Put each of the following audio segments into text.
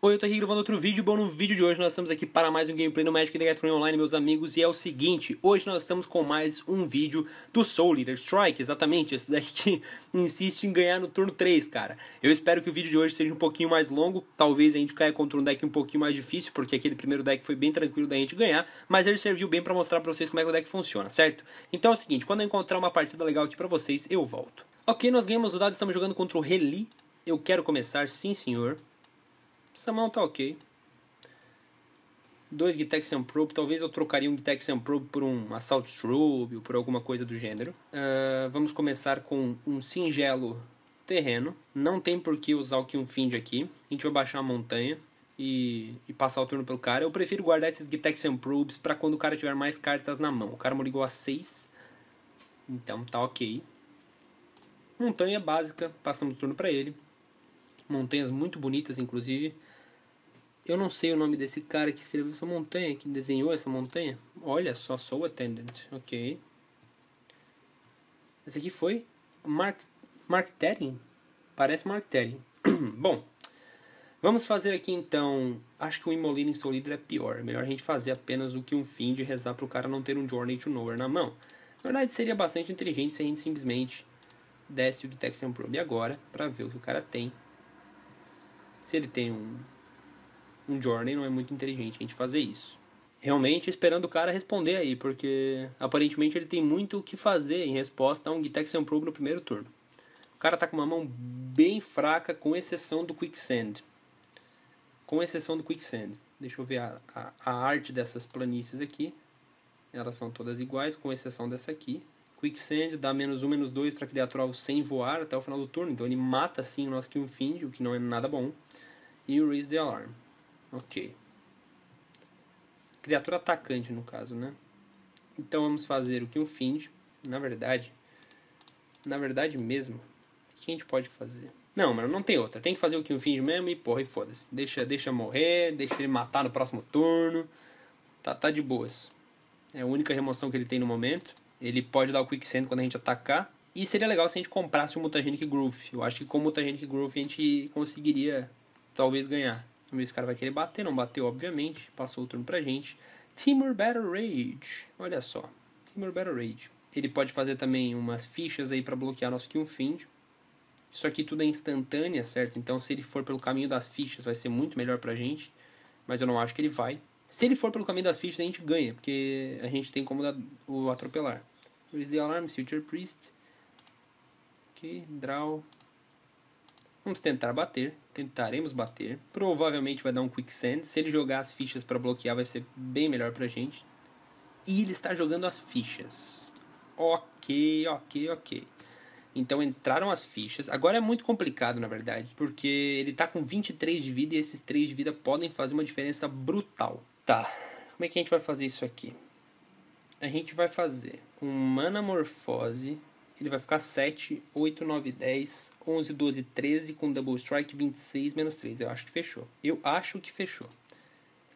Oi, eu tô aqui gravando outro vídeo. Bom, no vídeo de hoje nós estamos aqui para mais um gameplay no Magic the Gathering Online, meus amigos. E é o seguinte, hoje nós estamos com mais um vídeo do Soul Leader Strike, exatamente. Esse daqui que insiste em ganhar no turno 3, cara. Eu espero que o vídeo de hoje seja um pouquinho mais longo. Talvez a gente caia contra um deck um pouquinho mais difícil, porque aquele primeiro deck foi bem tranquilo da gente ganhar. Mas ele serviu bem para mostrar pra vocês como é que o deck funciona, certo? Então é o seguinte, quando eu encontrar uma partida legal aqui pra vocês, eu volto. Ok, nós ganhamos o dado, estamos jogando contra o Reli. Eu quero começar, sim senhor. Essa mão tá ok. Dois Gitaxian Probe, talvez eu trocaria um Gitaxian Probe por um Assault Strobe ou por alguma coisa do gênero. Uh, vamos começar com um singelo terreno. Não tem por que usar o Find aqui. A gente vai baixar a montanha. E, e, passar o turno pro cara. Eu prefiro guardar esses Gitaxian Probes para quando o cara tiver mais cartas na mão. O cara me ligou a 6. Então tá ok. Montanha básica, passamos o turno para ele montanhas muito bonitas, inclusive. Eu não sei o nome desse cara que escreveu essa montanha, que desenhou essa montanha. Olha só, Soul Attendant, ok. Esse aqui foi Mark, Mark Terry. Parece Mark Terry. Bom, vamos fazer aqui então... Acho que o Imolino em Soul Leader é pior. É melhor a gente fazer apenas o que um fim de rezar para o cara não ter um Journey to Nowhere na mão. Na verdade, seria bastante inteligente se a gente simplesmente desse o Detection Probe agora para ver o que o cara tem se ele tem um, um Journey, não é muito inteligente a gente fazer isso. Realmente esperando o cara responder aí, porque aparentemente ele tem muito o que fazer em resposta a um Gitex Pro no primeiro turno. O cara tá com uma mão bem fraca, com exceção do Quicksand. Com exceção do Quicksand. Deixa eu ver a, a, a arte dessas planícies aqui. Elas são todas iguais, com exceção dessa aqui. Quicksand dá menos um menos dois para criatura Trovos sem voar até o final do turno. Então ele mata sim o nosso Kyunfind, o que não é nada bom. E o Raise the Alarm. Ok. Criatura atacante, no caso, né? Então vamos fazer o Kyunfind. Na verdade, na verdade mesmo, o que a gente pode fazer? Não, mano, não tem outra. Tem que fazer o Kyunfind mesmo e porra, e foda-se. Deixa, deixa morrer, deixa ele matar no próximo turno. Tá, tá de boas. É a única remoção que ele tem no momento. Ele pode dar o send quando a gente atacar. E seria legal se a gente comprasse o Mutagenic Groove. Eu acho que com o Mutagenic Groove a gente conseguiria talvez ganhar. Vamos ver se o cara vai querer bater. Não bateu, obviamente. Passou o turno pra gente. Timur Battle Rage. Olha só. Timur Battle Rage. Ele pode fazer também umas fichas aí para bloquear nosso find Isso aqui tudo é instantânea, certo? Então se ele for pelo caminho das fichas vai ser muito melhor pra gente. Mas eu não acho que ele vai. Se ele for pelo caminho das fichas a gente ganha. Porque a gente tem como o atropelar. Raise the alarm, Future Priest. Ok, draw. Vamos tentar bater. Tentaremos bater. Provavelmente vai dar um quick Se ele jogar as fichas para bloquear, vai ser bem melhor pra gente. E ele está jogando as fichas. Ok, ok, ok. Então entraram as fichas. Agora é muito complicado, na verdade, porque ele tá com 23 de vida e esses 3 de vida podem fazer uma diferença brutal. Tá. Como é que a gente vai fazer isso aqui? a gente vai fazer um Manamorfose. Ele vai ficar 7, 8, 9, 10, 11, 12, 13 com double strike, 26 menos 3. Eu acho que fechou. Eu acho que fechou.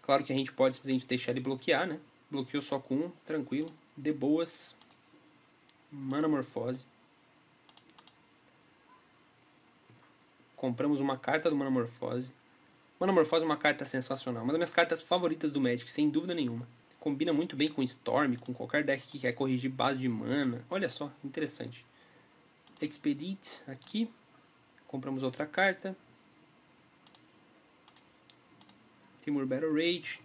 Claro que a gente pode simplesmente deixar ele bloquear, né? Bloqueou só com um, tranquilo. De boas. Manamorfose. Compramos uma carta do Manamorfose. Manamorfose é uma carta sensacional. Uma das minhas cartas favoritas do Magic, sem dúvida nenhuma combina muito bem com Storm, com qualquer deck que quer corrigir base de mana. Olha só, interessante. Expedite aqui. Compramos outra carta. Timur Battle Rage.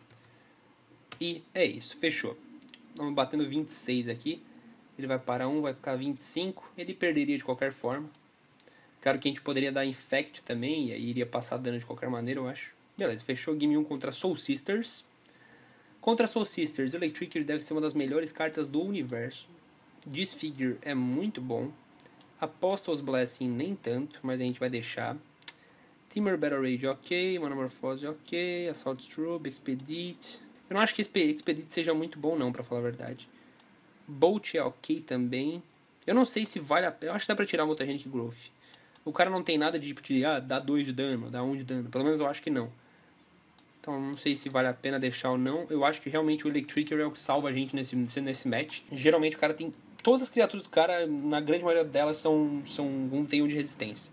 E é isso, fechou. Estamos batendo 26 aqui. Ele vai para 1, vai ficar 25. Ele perderia de qualquer forma. Claro que a gente poderia dar Infect também, e aí iria passar dano de qualquer maneira, eu acho. Beleza, fechou Game 1 contra Soul Sisters. Contra Soul Sisters, Electric deve ser uma das melhores cartas do universo. Disfigure é muito bom. Apostles Blessing nem tanto, mas a gente vai deixar. Timber Battle Rage ok, Monomorphose ok, Assault Strobe, Expedite. Eu não acho que Expedite seja muito bom não, pra falar a verdade. Bolt é ok também. Eu não sei se vale a pena, eu acho que dá pra tirar o Mutagenic Growth. O cara não tem nada de, tipo, de ah, dá 2 de dano, dá 1 um de dano. Pelo menos eu acho que não. Então não sei se vale a pena deixar ou não. Eu acho que realmente o Electricer é o que salva a gente nesse, nesse match. Geralmente o cara tem. Todas as criaturas do cara, na grande maioria delas, são, são um um de resistência.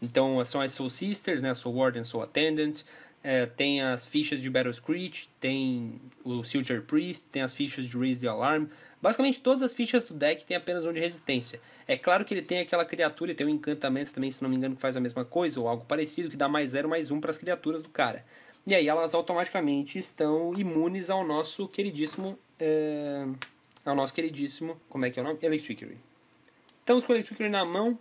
Então são as Soul Sisters, né? Soul Warden, Soul Attendant. É, tem as fichas de Battle Screech, tem o Silver Priest, tem as fichas de Raise the Alarm. Basicamente todas as fichas do deck tem apenas um de resistência. É claro que ele tem aquela criatura e tem um encantamento também, se não me engano, que faz a mesma coisa ou algo parecido, que dá mais 0, mais 1 um para as criaturas do cara. E aí elas automaticamente estão imunes ao nosso queridíssimo. É, ao nosso queridíssimo. Como é que é o nome? Electricary. Estamos com o Electricary na mão.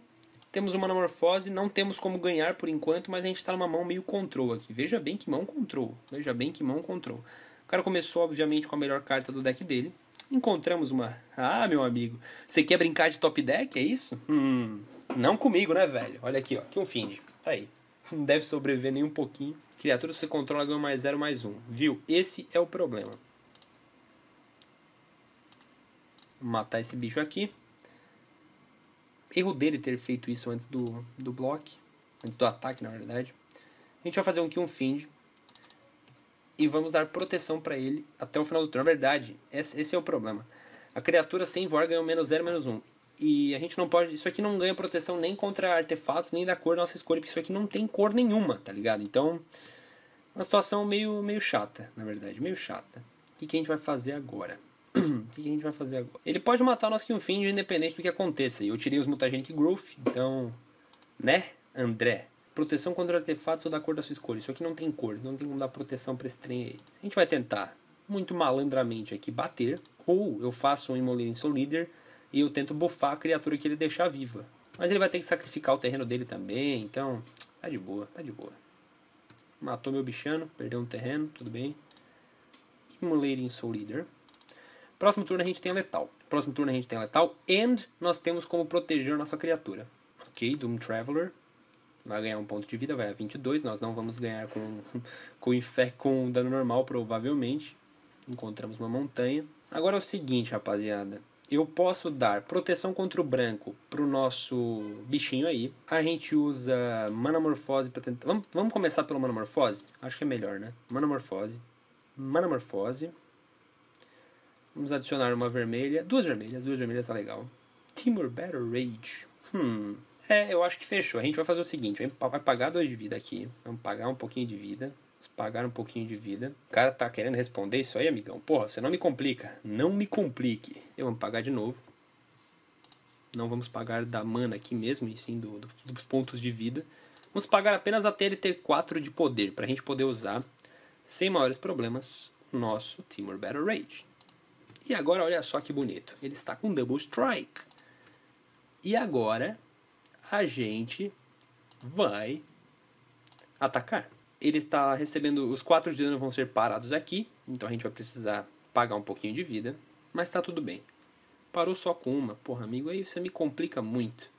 Temos uma metamorfose, não temos como ganhar por enquanto, mas a gente está numa mão meio control aqui. Veja bem que mão control. Veja bem que mão control. O cara começou, obviamente, com a melhor carta do deck dele. Encontramos uma. Ah, meu amigo, você quer brincar de top deck? É isso? Hum, não comigo, né, velho? Olha aqui, ó. que um find. Tá aí não deve sobreviver nem um pouquinho. Criatura você controla ganha mais 0, mais 1. Um. Viu? Esse é o problema. Vou matar esse bicho aqui. Erro dele ter feito isso antes do, do bloco. Antes do ataque, na verdade. A gente vai fazer um Kill Find. E vamos dar proteção para ele até o final do turno. Na verdade, esse, esse é o problema. A criatura sem voar ganhou menos 0, menos 1 e a gente não pode. Isso aqui não ganha proteção nem contra artefatos, nem da cor da nossa escolha, porque isso aqui não tem cor nenhuma, tá ligado? Então, uma situação meio, meio chata, na verdade, meio chata. O que, que a gente vai fazer agora? o que, que a gente vai fazer agora? Ele pode matar o nosso Kyunfind independente do que aconteça. E eu tirei os Mutagenic Growth, então. Né, André? Proteção contra artefatos ou da cor da sua escolha. Isso aqui não tem cor, não tem como dar proteção pra esse trem aí. A gente vai tentar, muito malandramente aqui, bater. Ou eu faço um Imolin Leader e eu tento bufar a criatura que ele deixar viva. Mas ele vai ter que sacrificar o terreno dele também, então tá de boa, tá de boa. Matou meu bichano, perdeu um terreno, tudo bem. Immolating Soul Leader. Próximo turno a gente tem letal. Próximo turno a gente tem letal. And nós temos como proteger nossa criatura. Ok, Doom Traveler. Vai ganhar um ponto de vida, vai a 22. Nós não vamos ganhar com, com, com dano normal, provavelmente. Encontramos uma montanha. Agora é o seguinte, rapaziada eu posso dar proteção contra o branco pro nosso bichinho aí. A gente usa manamorfose para tentar. Vamos, vamos começar pelo manamorfose? Acho que é melhor, né? Manamorfose. Manamorfose. Vamos adicionar uma vermelha. Duas vermelhas, duas vermelhas tá legal. Timur Battle Rage. Hum. É, eu acho que fechou. A gente vai fazer o seguinte: vai pagar dois de vida aqui. Vamos pagar um pouquinho de vida pagar um pouquinho de vida. O cara tá querendo responder isso aí, amigão. Porra, você não me complica. Não me complique. Eu vou pagar de novo. Não vamos pagar da mana aqui mesmo, e sim do, do, dos pontos de vida. Vamos pagar apenas até ele ter 4 de poder, para a gente poder usar, sem maiores problemas, o nosso Timur Battle Rage. E agora olha só que bonito. Ele está com Double Strike. E agora a gente vai atacar ele está recebendo. Os 4 de dano vão ser parados aqui. Então a gente vai precisar pagar um pouquinho de vida. Mas está tudo bem. Parou só com uma. Porra, amigo, aí você me complica muito.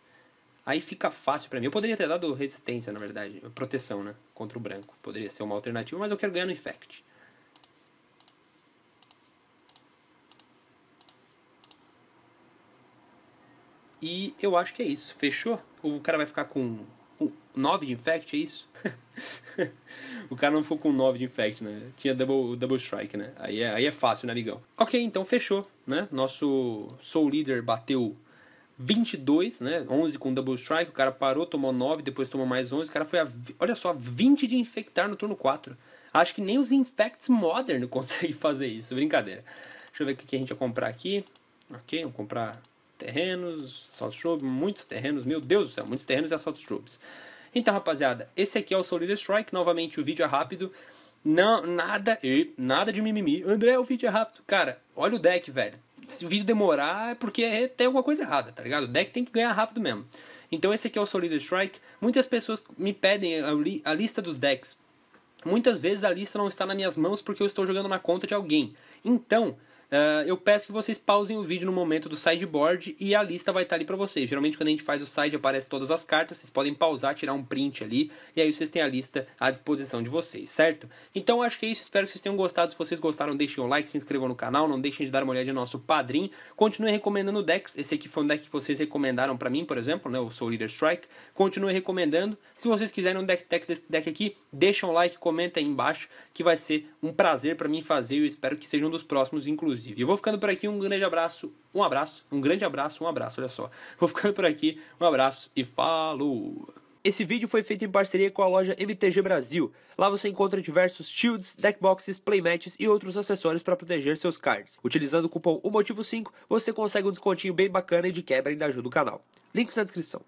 Aí fica fácil para mim. Eu poderia ter dado resistência, na verdade. Proteção, né? Contra o branco. Poderia ser uma alternativa, mas eu quero ganhar no Infect. E eu acho que é isso. Fechou? O cara vai ficar com 9 de infect, é isso? o cara não ficou com 9 de infect, né? Tinha double, double strike, né? Aí é, aí é fácil, né, amigão? Ok, então fechou, né? Nosso Soul Leader bateu 22, né? 11 com double strike, o cara parou, tomou 9, depois tomou mais 11. O cara foi a, olha só, 20 de infectar no turno 4. Acho que nem os infects modern conseguem fazer isso, brincadeira. Deixa eu ver o que a gente vai comprar aqui. Ok, vamos comprar terrenos, South muitos terrenos, meu Deus do céu, muitos terrenos e South Strobes. Então, rapaziada, esse aqui é o Solid Strike, novamente o vídeo é rápido. Não, nada, e nada de mimimi. André, o vídeo é rápido. Cara, olha o deck, velho. Se o vídeo demorar é porque é, tem alguma coisa errada, tá ligado? O deck tem que ganhar rápido mesmo. Então esse aqui é o Solid Strike. Muitas pessoas me pedem a, li a lista dos decks Muitas vezes a lista não está nas minhas mãos porque eu estou jogando na conta de alguém. Então, ah, eu peço que vocês pausem o vídeo no momento do sideboard e a lista vai estar ali para vocês. Geralmente quando a gente faz o side aparece todas as cartas, vocês podem pausar, tirar um print ali e aí vocês têm a lista à disposição de vocês, certo? Então acho que é isso, espero que vocês tenham gostado. Se vocês gostaram, deixem um like, se inscrevam no canal, não deixem de dar uma olhada no nosso padrinho. Continuem recomendando decks, esse aqui foi um deck que vocês recomendaram para mim, por exemplo, né? Eu sou Leader Strike. Continuem recomendando. Se vocês quiserem um deck tech desse deck aqui, deixem um like, comenta aí embaixo que vai ser um prazer para mim fazer e eu espero que seja um dos próximos, inclusive inclusive. E eu vou ficando por aqui, um grande abraço, um abraço, um grande abraço, um abraço, olha só. Vou ficando por aqui, um abraço e falou! Esse vídeo foi feito em parceria com a loja MTG Brasil. Lá você encontra diversos shields, deckboxes, playmats e outros acessórios para proteger seus cards. Utilizando o cupom umotivo 5, você consegue um descontinho bem bacana e de quebra ainda ajuda o canal. Links na descrição.